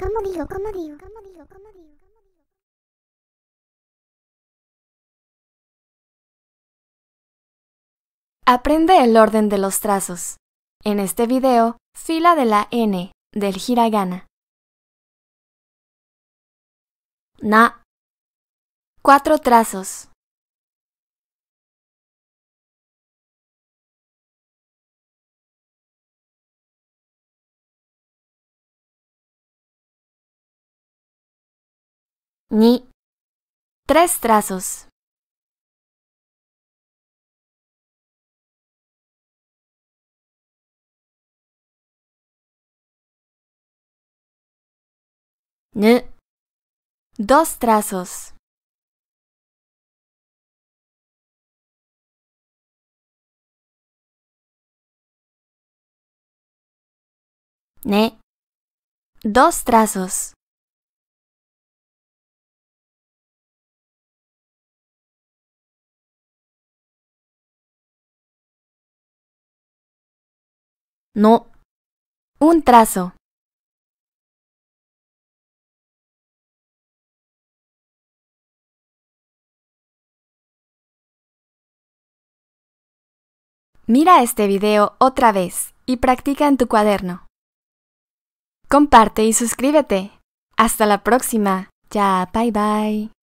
¿Cómo digo? ¿Cómo digo? ¿Cómo digo? ¿Cómo digo? Aprende el orden de los trazos. En este video, fila de la N del hiragana. Na. Cuatro trazos. Ni. Tres trazos. Ne. Dos trazos. Ne. Dos trazos. No. Un trazo. Mira este video otra vez y practica en tu cuaderno. Comparte y suscríbete. Hasta la próxima. Ya, bye bye.